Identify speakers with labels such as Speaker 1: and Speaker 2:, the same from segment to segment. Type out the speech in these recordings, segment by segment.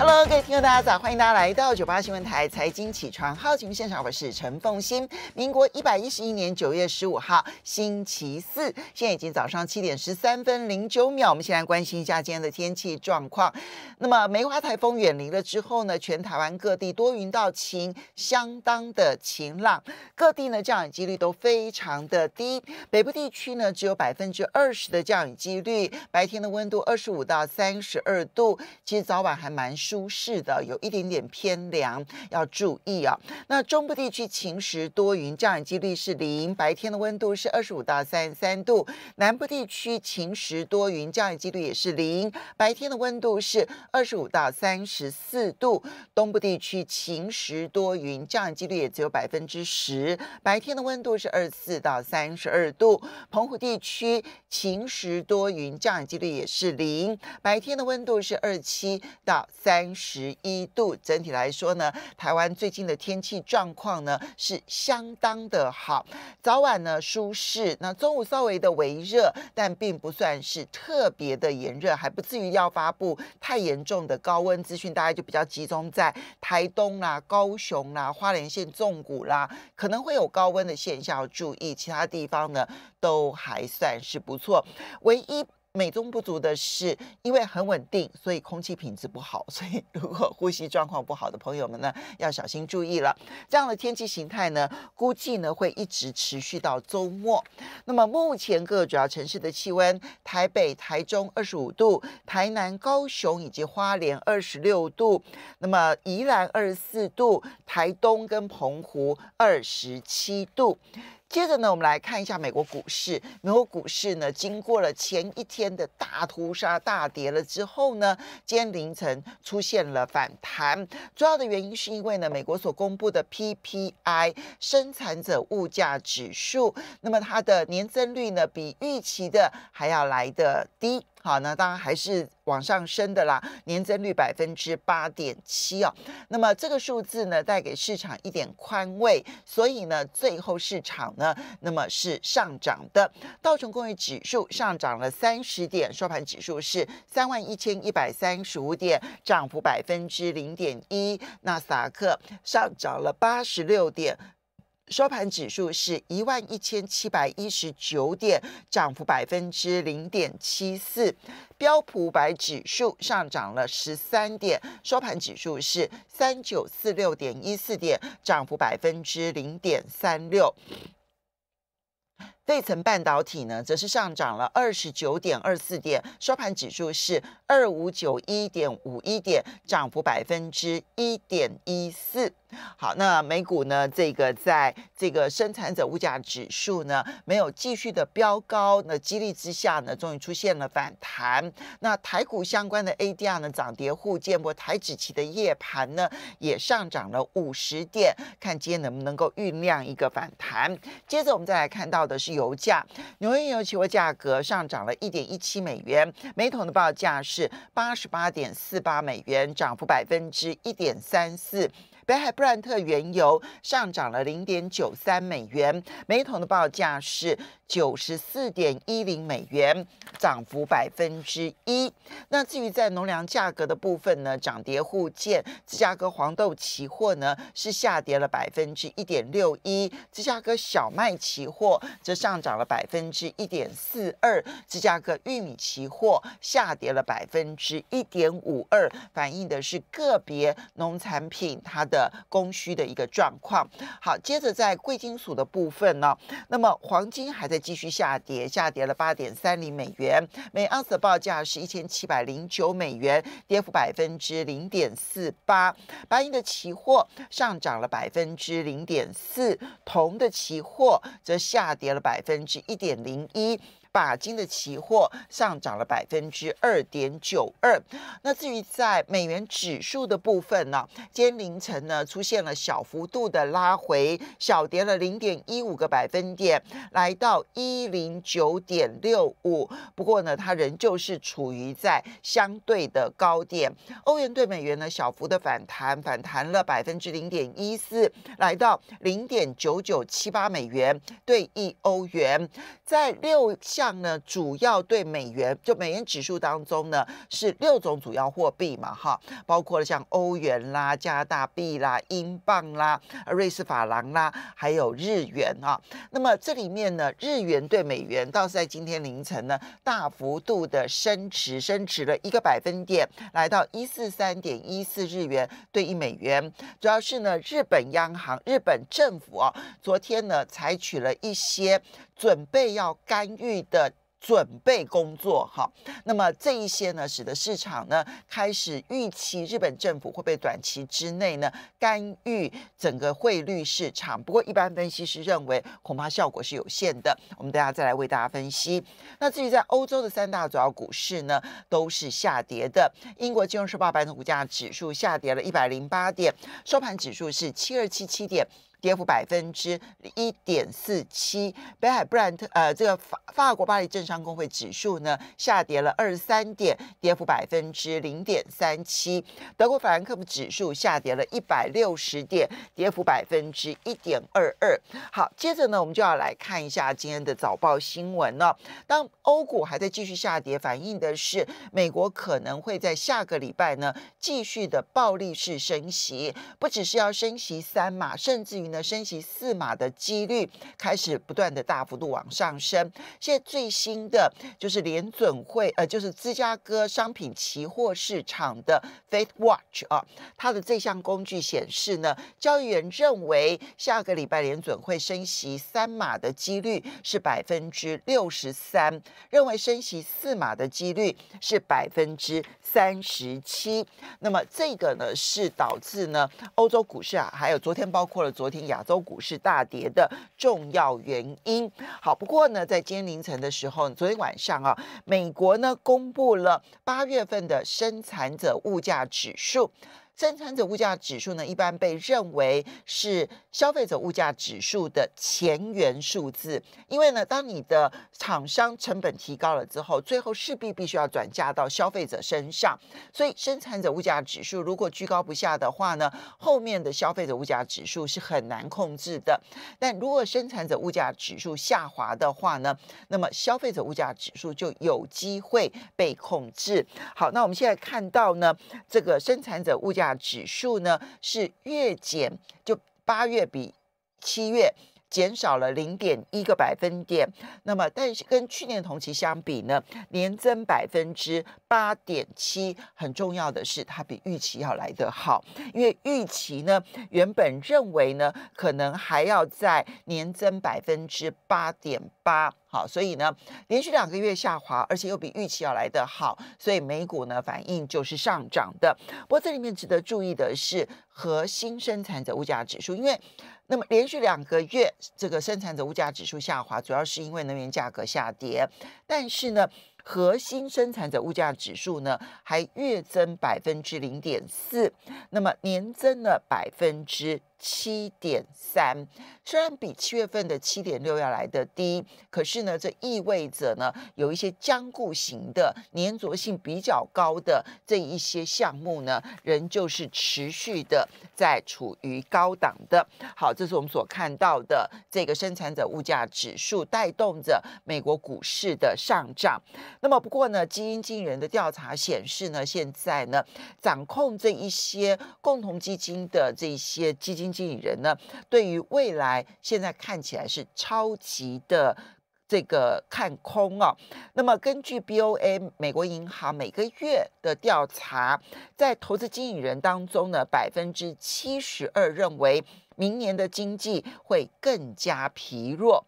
Speaker 1: Hello，各位听众，大家早，欢迎大家来到九八新闻台财经起床号节目现场，我是陈凤欣。民国一百一十一年九月十五号，星期四，现在已经早上七点十三分零九秒。我们先来关心一下今天的天气状况。那么梅花台风远离了之后呢，全台湾各地多云到晴，相当的晴朗。各地呢降雨几率都非常的低，北部地区呢只有百分之二十的降雨几率。白天的温度二十五到三十二度，其实早晚还蛮。舒适的，有一点点偏凉，要注意啊。那中部地区晴时多云，降雨几率是零，白天的温度是二十五到三十三度。南部地区晴时多云，降雨几率也是零，白天的温度是二十五到三十四度。东部地区晴时多云，降雨几率也只有百分之十，白天的温度是二十四到三十二度。澎湖地区晴时多云，降雨几率也是零，白天的温度是二七到三。三十一度，整体来说呢，台湾最近的天气状况呢是相当的好，早晚呢舒适，那中午稍微的微热，但并不算是特别的炎热，还不至于要发布太严重的高温资讯。大家就比较集中在台东啦、高雄啦、花莲县纵谷啦，可能会有高温的现象注意，其他地方呢都还算是不错，唯一。美中不足的是，因为很稳定，所以空气品质不好。所以，如果呼吸状况不好的朋友们呢，要小心注意了。这样的天气形态呢，估计呢会一直持续到周末。那么，目前各主要城市的气温：台北、台中二十五度，台南、高雄以及花莲二十六度，那么宜兰二十四度，台东跟澎湖二十七度。接着呢，我们来看一下美国股市。美国股市呢，经过了前一天的大屠杀、大跌了之后呢，今天凌晨出现了反弹。主要的原因是因为呢，美国所公布的 PPI 生产者物价指数，那么它的年增率呢，比预期的还要来的低。好，那当然还是往上升的啦，年增率百分之八点七哦。那么这个数字呢，带给市场一点宽慰，所以呢，最后市场呢，那么是上涨的。道琼工业指数上涨了三十点，收盘指数是三万一千一百三十五点，涨幅百分之零点一。纳斯达克上涨了八十六点。收盘指数是一万一千七百一十九点，涨幅百分之零点七四。标普百指数上涨了十三点，收盘指数是三九四六点一四点，涨幅百分之零点三六。费城半导体呢，则是上涨了二十九点二四点，收盘指数是二五九一点五一点，涨幅百分之一点一四。好，那美股呢，这个在这个生产者物价指数呢没有继续的飙高，那激励之下呢，终于出现了反弹。那台股相关的 ADR 呢，涨跌互见，不过台指期的夜盘呢，也上涨了五十点，看今天能不能够酝酿一个反弹。接着我们再来看到的是。油价，纽约油期货价格上涨了一点一七美元，每桶的报价是八十八点四八美元，涨幅百分之一点三四。北海布兰特原油上涨了零点九三美元，每桶的报价是九十四点一零美元，涨幅百分之一。那至于在农粮价格的部分呢，涨跌互见。芝加哥黄豆期货呢是下跌了百分之一点六一，芝加哥小麦期货则上涨了百分之一点四二，芝加哥玉米期货下跌了百分之一点五二，反映的是个别农产品它的。的供需的一个状况。好，接着在贵金属的部分呢，那么黄金还在继续下跌，下跌了八点三零美元每盎司的报价是一千七百零九美元，跌幅百分之零点四八。白银的期货上涨了百分之零点四，铜的期货则下跌了百分之一点零一。法金的期货上涨了百分之二点九二。那至于在美元指数的部分呢，今天凌晨呢出现了小幅度的拉回，小跌了零点一五个百分点，来到一零九点六五。不过呢，它仍旧是处于在相对的高点。欧元对美元呢小幅的反弹，反弹了百分之零点一四，来到零点九九七八美元兑一欧元，在六下呢，主要对美元，就美元指数当中呢，是六种主要货币嘛，哈，包括像欧元啦、加拿大币啦、英镑啦、瑞士法郎啦，还有日元啊。那么这里面呢，日元对美元，倒是在今天凌晨呢，大幅度的升值，升值了一个百分点，来到一四三点一四日元兑一美元。主要是呢，日本央行、日本政府啊，昨天呢，采取了一些。准备要干预的准备工作，哈，那么这一些呢，使得市场呢开始预期日本政府会被短期之内呢干预整个汇率市场。不过，一般分析师认为，恐怕效果是有限的。我们等下再来为大家分析。那至于在欧洲的三大主要股市呢，都是下跌的。英国金融时报版股价指数下跌了一百零八点，收盘指数是七二七七点。跌幅百分之一点四七，北海布兰特呃，这个法法国巴黎政商工会指数呢下跌了二十三点，跌幅百分之零点三七。德国法兰克福指数下跌了一百六十点，跌幅百分之一点二二。好，接着呢，我们就要来看一下今天的早报新闻了。当欧股还在继续下跌，反映的是美国可能会在下个礼拜呢继续的暴力式升息，不只是要升息三码，甚至于。呢，升息四码的几率开始不断的大幅度往上升。现在最新的就是联准会，呃，就是芝加哥商品期货市场的 f a e h Watch 啊，它的这项工具显示呢，交易员认为下个礼拜联准会升息三码的几率是百分之六十三，认为升息四码的几率是百分之三十七。那么这个呢，是导致呢欧洲股市啊，还有昨天包括了昨天。亚洲股市大跌的重要原因。好，不过呢，在今凌晨的时候，昨天晚上啊，美国呢公布了八月份的生产者物价指数。生产者物价指数呢，一般被认为是消费者物价指数的前缘数字，因为呢，当你的厂商成本提高了之后，最后势必必须要转嫁到消费者身上，所以生产者物价指数如果居高不下的话呢，后面的消费者物价指数是很难控制的。但如果生产者物价指数下滑的话呢，那么消费者物价指数就有机会被控制。好，那我们现在看到呢，这个生产者物价。指数呢是月减，就八月比七月。减少了零点一个百分点，那么但是跟去年同期相比呢，年增百分之八点七。很重要的是，它比预期要来得好，因为预期呢原本认为呢可能还要在年增百分之八点八。好，所以呢连续两个月下滑，而且又比预期要来得好，所以美股呢反应就是上涨的。不过这里面值得注意的是核心生产者物价指数，因为。那么连续两个月，这个生产者物价指数下滑，主要是因为能源价格下跌。但是呢，核心生产者物价指数呢还月增百分之零点四，那么年增呢百分之。七点三，虽然比七月份的七点六要来的低，可是呢，这意味着呢，有一些坚固型的、粘着性比较高的这一些项目呢，仍旧是持续的在处于高档的。好，这是我们所看到的这个生产者物价指数带动着美国股市的上涨。那么不过呢，基金理人的调查显示呢，现在呢，掌控这一些共同基金的这些基金。经纪人呢，对于未来现在看起来是超级的这个看空啊。那么根据 B O A 美国银行每个月的调查，在投资经理人当中呢，百分之七十二认为。明年的经济会更加疲弱，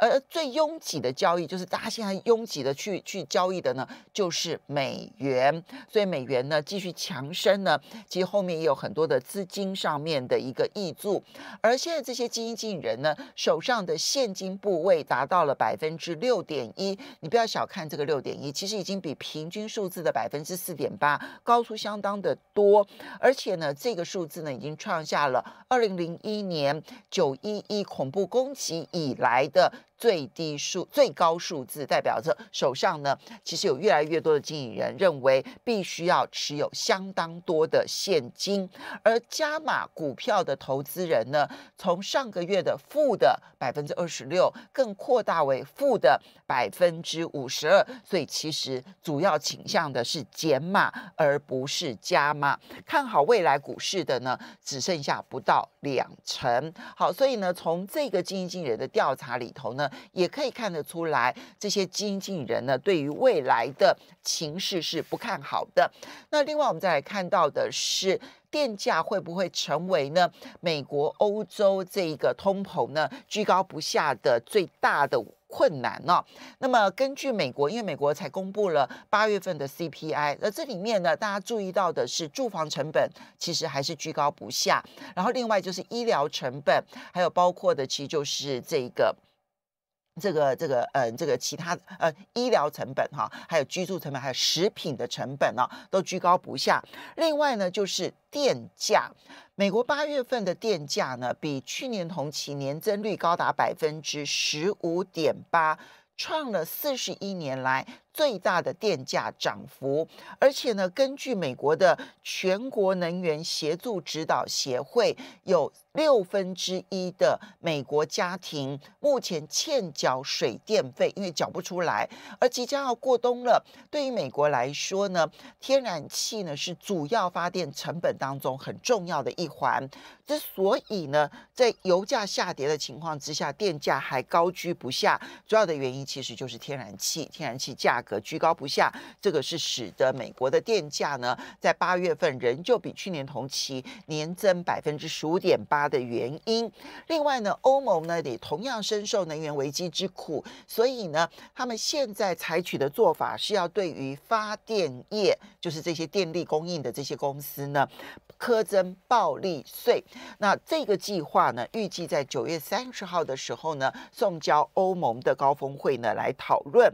Speaker 1: 而最拥挤的交易就是大家现在拥挤的去去交易的呢，就是美元。所以美元呢继续强升呢，其实后面也有很多的资金上面的一个挹注。而现在这些基金人呢，手上的现金部位达到了百分之六点一，你不要小看这个六点一，其实已经比平均数字的百分之四点八高出相当的多。而且呢，这个数字呢已经创下了二零零一年九一一恐怖攻击以来的。最低数最高数字代表着手上呢，其实有越来越多的经营人认为必须要持有相当多的现金，而加码股票的投资人呢，从上个月的负的百分之二十六，更扩大为负的百分之五十二，所以其实主要倾向的是减码而不是加码。看好未来股市的呢，只剩下不到两成。好，所以呢，从这个基金经理人的调查里头呢。也可以看得出来，这些经纪人呢，对于未来的情势是不看好的。那另外，我们再来看到的是，电价会不会成为呢？美国、欧洲这一个通膨呢，居高不下的最大的困难呢？那么，根据美国，因为美国才公布了八月份的 CPI，那这里面呢，大家注意到的是，住房成本其实还是居高不下，然后另外就是医疗成本，还有包括的，其实就是这个。这个这个呃，这个其他呃，医疗成本哈，还有居住成本，还有食品的成本呢，都居高不下。另外呢，就是电价，美国八月份的电价呢，比去年同期年增率高达百分之十五点八，创了四十一年来。最大的电价涨幅，而且呢，根据美国的全国能源协助指导协会，有六分之一的美国家庭目前欠缴水电费，因为缴不出来，而即将要过冬了。对于美国来说呢，天然气呢是主要发电成本当中很重要的一环。之所以呢，在油价下跌的情况之下，电价还高居不下，主要的原因其实就是天然气，天然气价。价格居高不下，这个是使得美国的电价呢，在八月份仍旧比去年同期年增百分之十五点八的原因。另外呢，欧盟呢也同样深受能源危机之苦，所以呢，他们现在采取的做法是要对于发电业，就是这些电力供应的这些公司呢，苛征暴利税。那这个计划呢，预计在九月三十号的时候呢，送交欧盟的高峰会呢来讨论。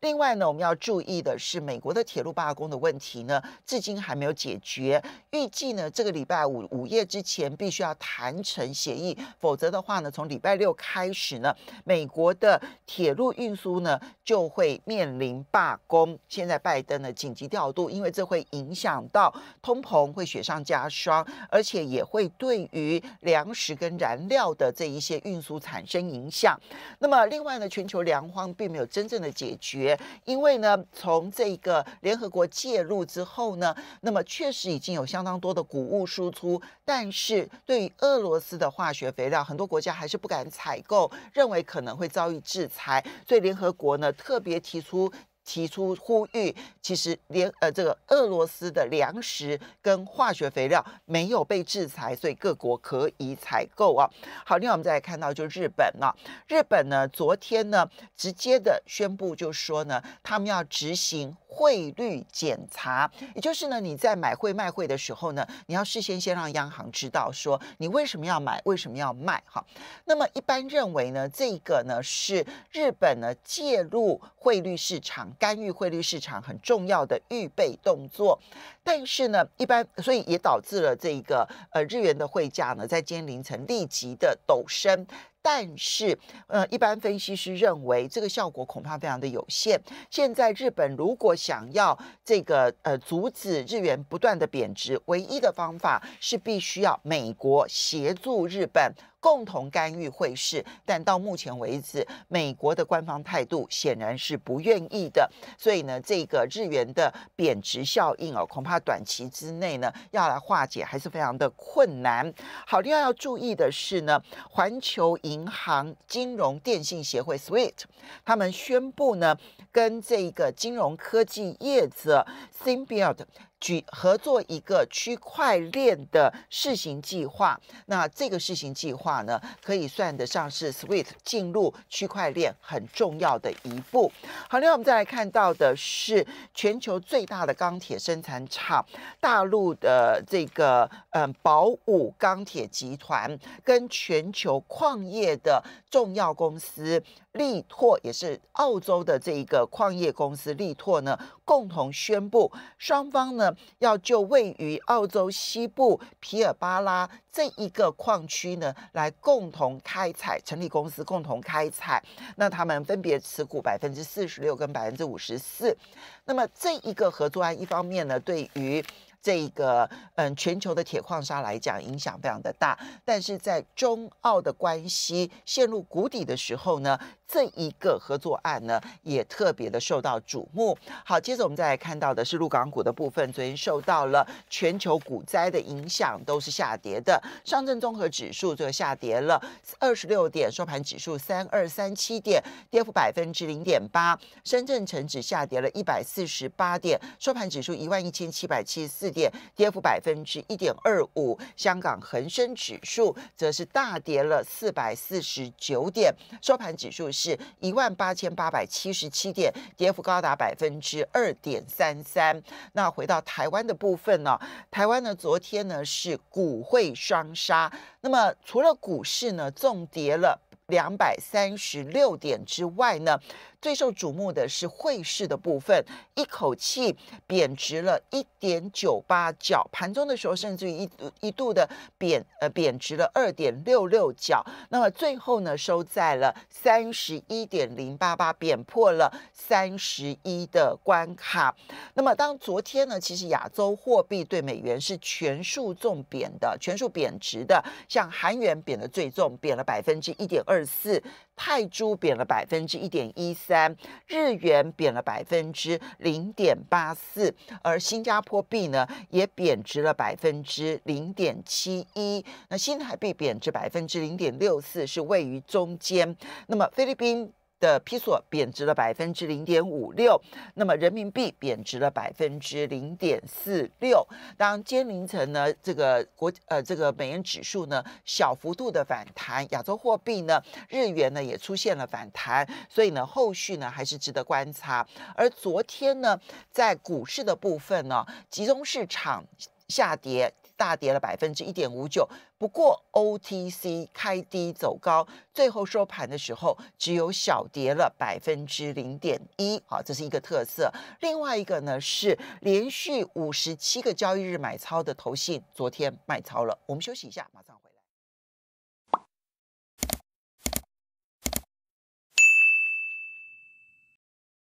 Speaker 1: 另外呢。我们要注意的是，美国的铁路罢工的问题呢，至今还没有解决。预计呢，这个礼拜五午夜之前必须要谈成协议，否则的话呢，从礼拜六开始呢，美国的铁路运输呢就会面临罢工。现在拜登呢紧急调度，因为这会影响到通膨会雪上加霜，而且也会对于粮食跟燃料的这一些运输产生影响。那么，另外呢，全球粮荒并没有真正的解决，因因为呢，从这个联合国介入之后呢，那么确实已经有相当多的谷物输出，但是对于俄罗斯的化学肥料，很多国家还是不敢采购，认为可能会遭遇制裁，所以联合国呢特别提出。提出呼吁，其实连呃这个俄罗斯的粮食跟化学肥料没有被制裁，所以各国可以采购啊。好，另外我们再来看到就日本了，日本呢昨天呢直接的宣布，就说呢他们要执行汇率检查，也就是呢你在买汇卖汇的时候呢，你要事先先让央行知道说你为什么要买，为什么要卖。哈。那么一般认为呢这个呢是日本呢介入汇率市场。干预汇率市场很重要的预备动作，但是呢，一般所以也导致了这个呃日元的汇价呢在今天凌晨立即的陡升，但是呃一般分析师认为这个效果恐怕非常的有限。现在日本如果想要这个呃阻止日元不断的贬值，唯一的方法是必须要美国协助日本。共同干预汇市，但到目前为止，美国的官方态度显然是不愿意的。所以呢，这个日元的贬值效应哦，恐怕短期之内呢，要来化解还是非常的困难。好，另外要注意的是呢，环球银行金融电信协会 （SWIFT） 他们宣布呢，跟这个金融科技业者 Symbio 的。举合作一个区块链的试行计划，那这个试行计划呢，可以算得上是 s w e e t 进入区块链很重要的一步。好，另外我们再来看到的是全球最大的钢铁生产厂大陆的这个嗯宝武钢铁集团，跟全球矿业的重要公司力拓，也是澳洲的这一个矿业公司力拓呢，共同宣布双方呢。要就位于澳洲西部皮尔巴拉这一个矿区呢，来共同开采，成立公司共同开采。那他们分别持股百分之四十六跟百分之五十四。那么这一个合作案，一方面呢，对于这一个嗯，全球的铁矿砂来讲，影响非常的大。但是在中澳的关系陷入谷底的时候呢，这一个合作案呢也特别的受到瞩目。好，接着我们再来看到的是陆港股的部分，昨天受到了全球股灾的影响，都是下跌的。上证综合指数就下跌了二十六点，收盘指数三二三七点，跌幅百分之零点八。深圳成指下跌了一百四十八点，收盘指数一万一千七百七四。点跌幅百分之一点二五，香港恒生指数则是大跌了四百四十九点，收盘指数是一万八千八百七十七点，跌幅高达百分之二点三三。那回到台湾的部分呢？台湾呢昨天呢是股汇双杀，那么除了股市呢重跌了两百三十六点之外呢？最受瞩目的是汇市的部分，一口气贬值了一点九八角，盘中的时候甚至于一一度的贬呃贬值了二点六六角，那么最后呢收在了三十一点零八八，贬破了三十一的关卡。那么当昨天呢，其实亚洲货币对美元是全数重贬的，全数贬值的，像韩元贬的最重，贬了百分之一点二四，泰铢贬了百分之一点一四。三日元贬了百分之零点八四，而新加坡币呢也贬值了百分之零点七一。那新台币贬值百分之零点六四，是位于中间。那么菲律宾。的披索贬值了百分之零点五六，那么人民币贬值了百分之零点四六。当坚凌层呢，这个国呃这个美元指数呢小幅度的反弹，亚洲货币呢日元呢也出现了反弹，所以呢后续呢还是值得观察。而昨天呢在股市的部分呢，集中市场下跌。大跌了百分之一点五九，不过 OTC 开低走高，最后收盘的时候只有小跌了百分之零点一，好，这是一个特色。另外一个呢是连续五十七个交易日买超的投信，昨天卖超了。我们休息一下，马上回。